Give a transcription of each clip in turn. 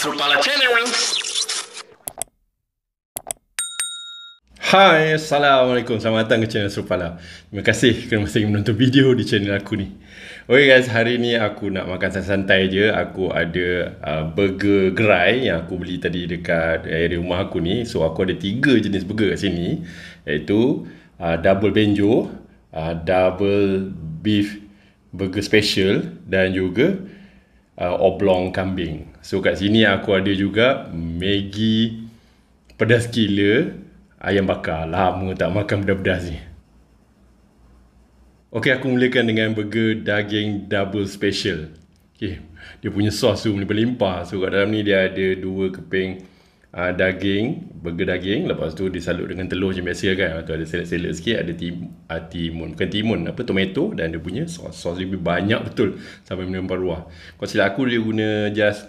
nuestro palachene, güey. Hai, Assalamualaikum. Selamat datang ke channel Serupala. Terima kasih kerana masih menonton video di channel aku ni. Okay guys, hari ni aku nak makan santai-santai je. Aku ada uh, burger gerai yang aku beli tadi dekat area rumah aku ni. So, aku ada tiga jenis burger kat sini. Iaitu uh, double benjo, uh, double beef burger special dan juga uh, oblong kambing. So kat sini aku ada juga Maggi pedas gila ayam bakar. Lama tak makan pedas-pedas ni. Okay, aku mulakan dengan burger daging double special. Okay, dia punya sos tu melimpah-limpah. So kat dalam ni dia ada dua keping uh, daging, burger daging lepas tu disalut dengan telur macam biasa kan. Lepas tu ada selet-selet sikit, ada tim, uh, timun, bukan timun, apa tomato dan dia punya sos, sos lebih banyak betul sampai menempel ruah. Kalau silap aku dia guna just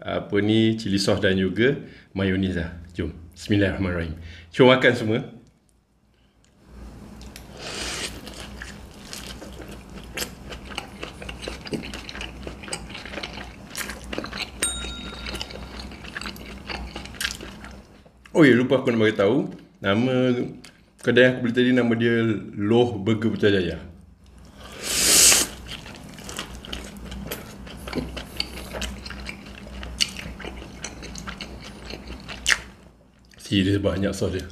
apa ni cili sos dan juga mayonis lah. Jom. Bismillahirrahmanirrahim. Cuba makan semua. Oh ya, lupa aku nak bagi tahu. Nama kedai aku beli tadi nama dia Loh Burger Putra Jaya. Serius banyak sos dia.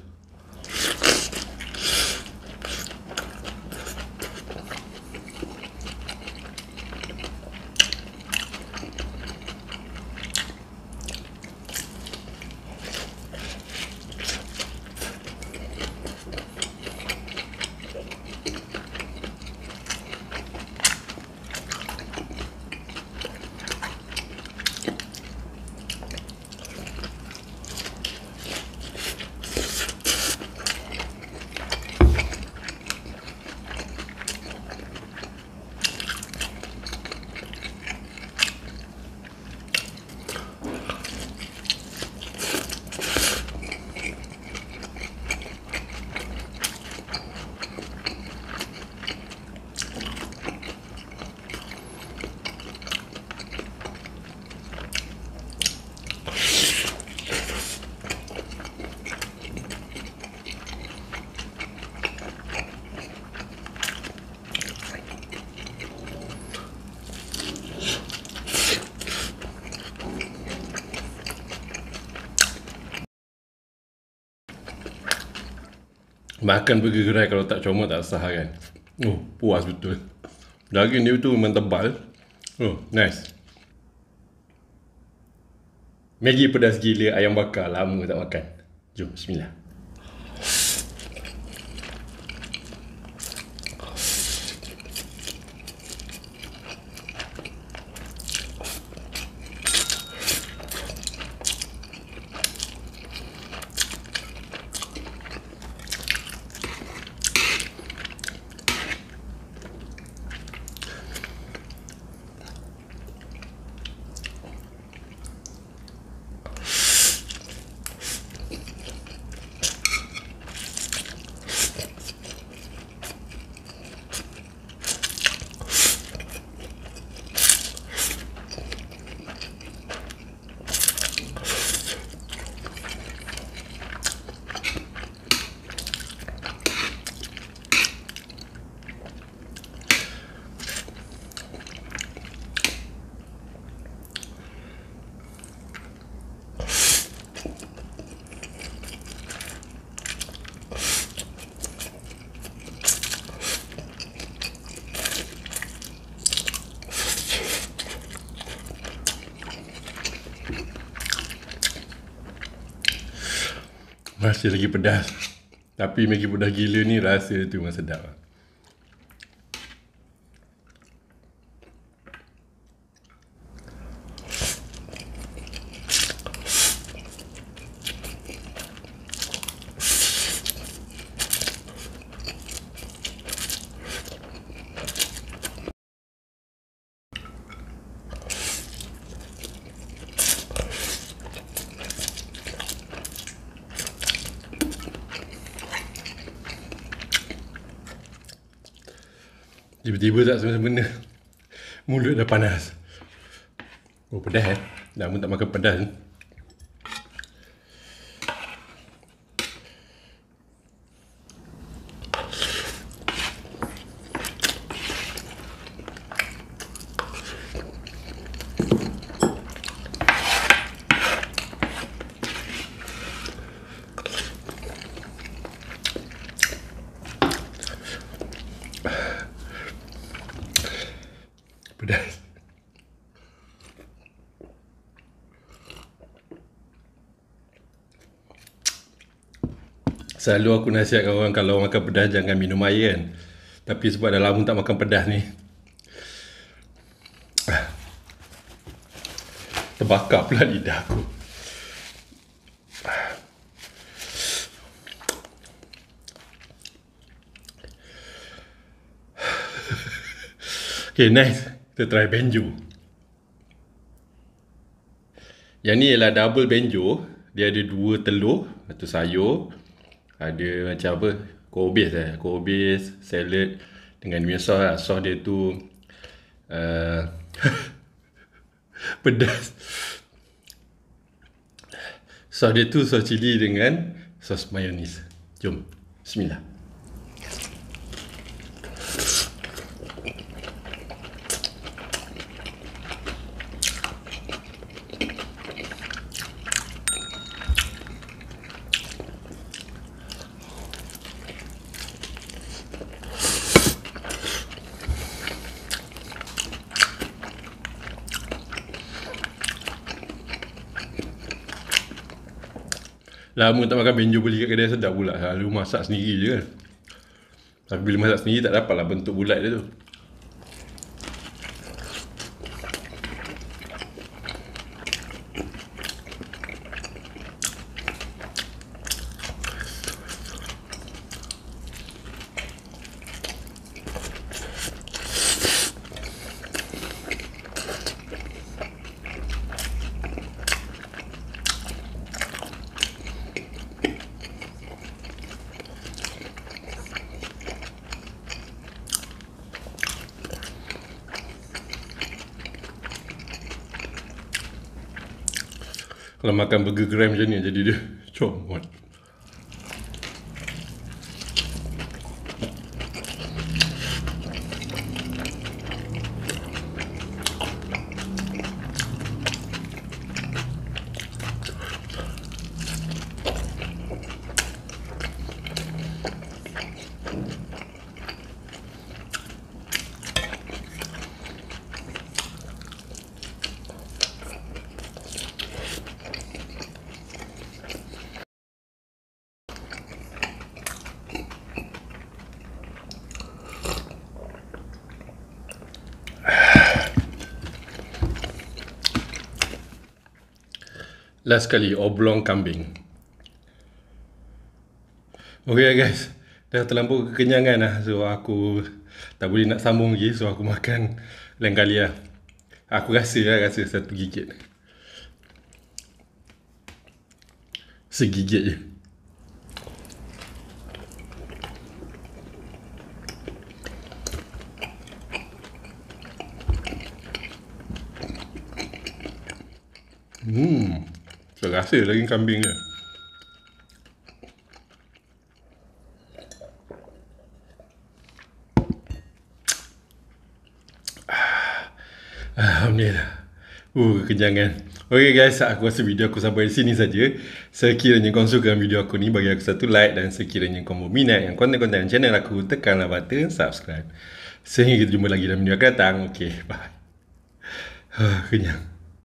Makan pergi gerai kalau tak comel tak sah kan. Oh, puas betul. Daging dia tu memang tebal. Oh, nice. Maggi pedas gila ayam bakar lama tak makan. Jom, bismillah. Masih lagi pedas. Tapi Maggi pedas gila ni rasa tu memang sedap lah. Tiba-tiba tak sama-sama benda Mulut dah panas Oh pedas eh Dah pun tak makan pedas ni pedas. Selalu aku nasihatkan orang kalau makan pedas jangan minum air kan. Tapi sebab dah lama tak makan pedas ni. Terbakar pula lidah aku. Okay, next. Kita try banjo Yang ni ialah double banjo Dia ada dua telur Satu sayur Ada macam apa Kobis lah Kobis Salad Dengan punya sauce lah Sauce dia tu uh, Pedas Sauce dia tu sauce cili dengan sos mayonis Jom Bismillah Lama tak makan benjo beli kat kedai sedap pula Lalu ha, masak sendiri je kan Tapi bila masak sendiri tak dapat lah bentuk bulat dia tu Kalau makan burger Grand macam ni jadi dia comot. last kali oblong kambing Okay guys dah terlalu kekenyangan lah so aku tak boleh nak sambung lagi so aku makan lain kali lah aku rasa lah rasa satu gigit segigit je Mmm. Terasa lagi kambing dia. Ah, Alhamdulillah. Uh, kekenjangan. Okay guys, aku rasa video aku sampai di sini saja. Sekiranya kau suka video aku ni, bagi aku satu like dan sekiranya kau berminat yang konten-konten channel aku, tekanlah button subscribe. Sehingga kita jumpa lagi dalam video akan datang. Okay, bye. Uh, kenyang.